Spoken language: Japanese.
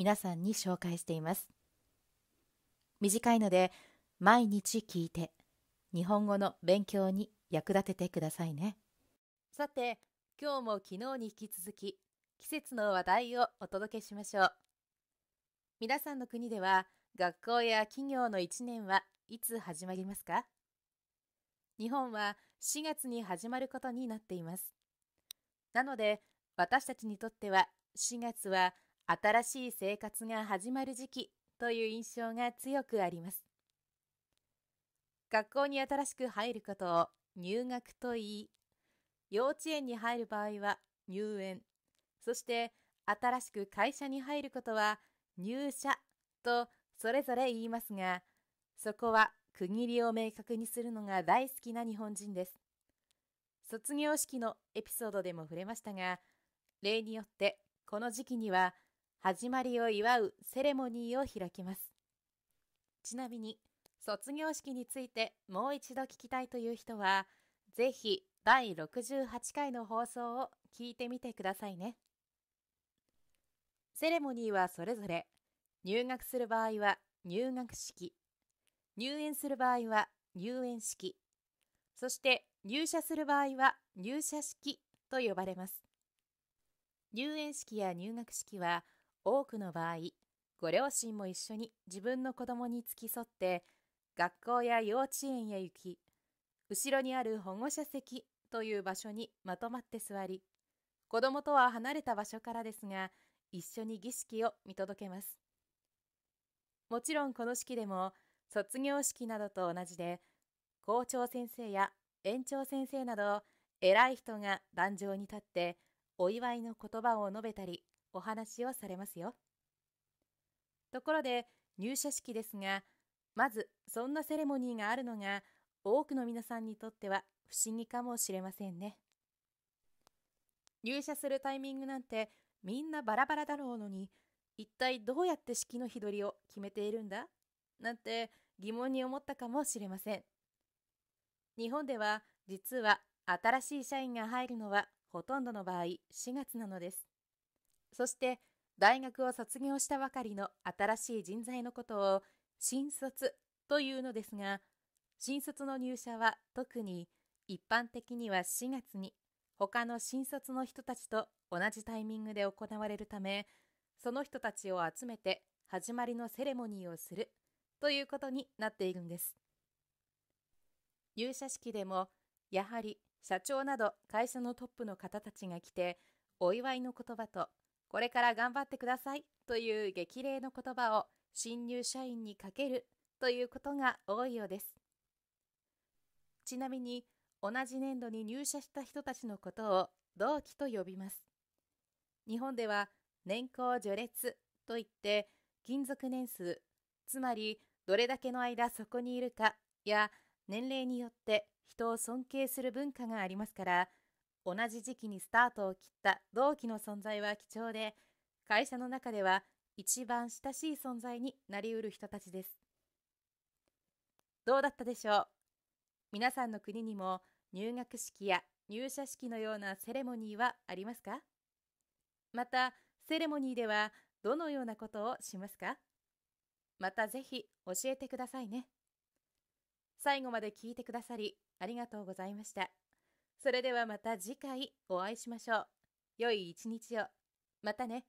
皆さんに紹介しています短いので毎日聞いて日本語の勉強に役立ててくださいねさて今日も昨日に引き続き季節の話題をお届けしましょう皆さんの国では学校や企業の1年はいつ始まりますか日本は4月に始まることになっていますなので私たちにとっては4月は新しい生活が始まる時期という印象が強くあります。学校に新しく入ることを入学と言い、幼稚園に入る場合は入園、そして新しく会社に入ることは入社とそれぞれ言いますが、そこは区切りを明確にするのが大好きな日本人です。卒業式のエピソードでも触れましたが、例によってこの時期には始まりを祝うセレモニーを開きますちなみに卒業式についてもう一度聞きたいという人はぜひ第68回の放送を聞いてみてくださいねセレモニーはそれぞれ入学する場合は入学式入園する場合は入園式そして入社する場合は入社式と呼ばれます入園式や入学式は多くの場合ご両親も一緒に自分の子供に付き添って学校や幼稚園へ行き後ろにある保護者席という場所にまとまって座り子供とは離れた場所からですが一緒に儀式を見届けますもちろんこの式でも卒業式などと同じで校長先生や園長先生など偉い人が壇上に立ってお祝いの言葉を述べたりお話をされますよ。ところで入社式ですがまずそんなセレモニーがあるのが多くの皆さんにとっては不思議かもしれませんね。入社するタイミングなんてみんなバラバラだろうのに一体どうやって式の日取りを決めているんだなんて疑問に思ったかもしれません。日本では実は新しい社員が入るのはほとんどの場合4月なのです。そして大学を卒業したばかりの新しい人材のことを新卒というのですが新卒の入社は特に一般的には4月に他の新卒の人たちと同じタイミングで行われるためその人たちを集めて始まりのセレモニーをするということになっているんです入社式でもやはり社長など会社のトップの方たちが来てお祝いの言葉とこれから頑張ってくださいという激励の言葉を新入社員にかけるということが多いようです。ちなみに同じ年度に入社した人たちのことを同期と呼びます。日本では年功序列といって勤続年数つまりどれだけの間そこにいるかや年齢によって人を尊敬する文化がありますから同じ時期にスタートを切った同期の存在は貴重で会社の中では一番親しい存在になりうる人たちですどうだったでしょう皆さんの国にも入学式や入社式のようなセレモニーはありますかまたセレモニーではどのようなことをしますかまたぜひ教えてくださいね最後まで聞いてくださりありがとうございました。それではまた次回お会いしましょう。良い一日を。またね。